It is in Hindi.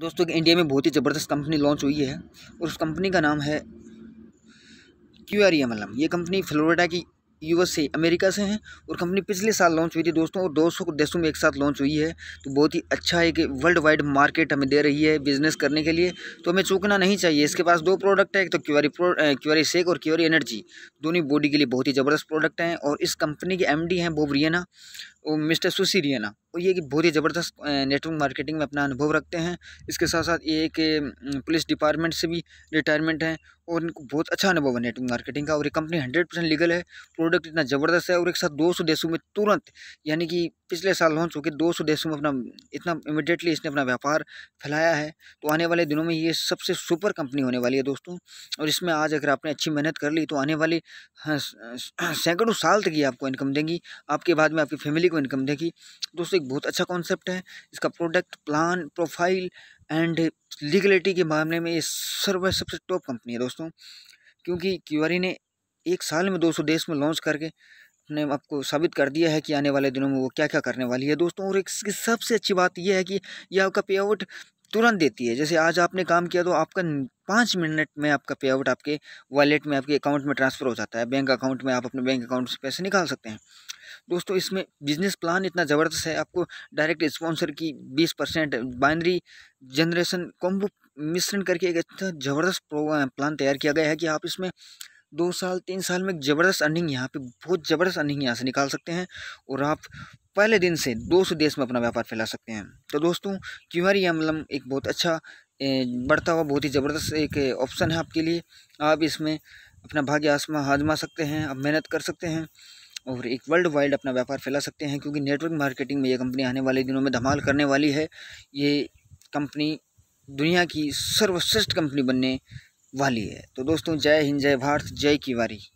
दोस्तों इंडिया में बहुत ही ज़बरदस्त कंपनी लॉन्च हुई है और उस कंपनी का नाम है क्यू आर एम ये कंपनी फ्लोरिडा की यूएस से अमेरिका से हैं और कंपनी पिछले साल लॉन्च हुई थी दोस्तों और 200 देशों में एक साथ लॉन्च हुई है तो बहुत ही अच्छा एक वर्ल्ड वाइड मार्केट हमें दे रही है बिजनेस करने के लिए तो हमें चूकना नहीं चाहिए इसके पास दो प्रोडक्ट है एक तो क्यूआरी क्यूआरी सेक और क्यूआरी एनर्जी दोनों बॉडी के लिए बहुत ही ज़बरदस्त प्रोडक्ट हैं और इस कंपनी के एम हैं बोब रियना और मिस्टर सुशी रियना और ये कि बहुत ही ज़बरदस्त नेटवर्क मार्केटिंग में अपना अनुभव रखते हैं इसके साथ साथ ये एक पुलिस डिपार्टमेंट से भी रिटायरमेंट हैं और इनको बहुत अच्छा अनुभव है नेटवर्क मार्केटिंग का और ये कंपनी हंड्रेड परसेंट लीगल है प्रोडक्ट इतना ज़बरदस्त है और एक साथ दो सौ देशों में तुरंत यानी कि पिछले साल लॉन्च होकर दो सौ देशों में अपना इतना इमिडिएटली इसने अपना व्यापार फैलाया है तो आने वाले दिनों में ये सबसे सुपर कंपनी होने वाली है दोस्तों और इसमें आज अगर आपने अच्छी मेहनत कर ली तो आने वाले हाँ, हाँ, सैकड़ों साल तक ये आपको इनकम देंगी आपके बाद में आपकी फैमिली को इनकम देगी दोस्तों एक बहुत अच्छा कॉन्सेप्ट है इसका product plan profile and legality के मामले में ये सर्व सबसे टॉप कंपनी है दोस्तों क्योंकि क्यूरी ने एक साल में 200 देश में लॉन्च करके अपने आपको साबित कर दिया है कि आने वाले दिनों में वो क्या क्या करने वाली है दोस्तों और इसकी सबसे अच्छी बात यह है कि यह आपका पे आउट तुरंत देती है जैसे आज आपने काम किया तो आपका पाँच मिनट में आपका पे आउट आपके वॉलेट में आपके अकाउंट में ट्रांसफ़र हो जाता है बैंक अकाउंट में आप अपने बैंक अकाउंट से पैसे निकाल सकते हैं दोस्तों इसमें बिजनेस प्लान इतना ज़बरदस्त है आपको डायरेक्ट स्पॉन्सर की बीस परसेंट बाइनरी जनरेशन कॉम्बो मिश्रण करके एक अच्छा ज़बरदस्त प्लान तैयार किया गया है कि आप इसमें दो साल तीन साल में ज़बरदस्त अर्निंग यहाँ पे बहुत ज़बरदस्त अर्निंग यहाँ से निकाल सकते हैं और आप पहले दिन से दो सौ देश में अपना व्यापार फैला सकते हैं तो दोस्तों क्यूआरी एमलम मतलब एक बहुत अच्छा बढ़ता हुआ बहुत ही ज़बरदस्त एक ऑप्शन है आपके लिए आप इसमें अपना भाग्य आसमा हाजमा सकते हैं आप मेहनत कर सकते हैं और एक वर्ल्ड वाइड अपना व्यापार फैला सकते हैं क्योंकि नेटवर्क मार्केटिंग में ये कंपनी आने वाले दिनों में धमाल करने वाली है ये कंपनी दुनिया की सर्वश्रेष्ठ कंपनी बनने वाली है तो दोस्तों जय हिंद जय भारत जय की वारी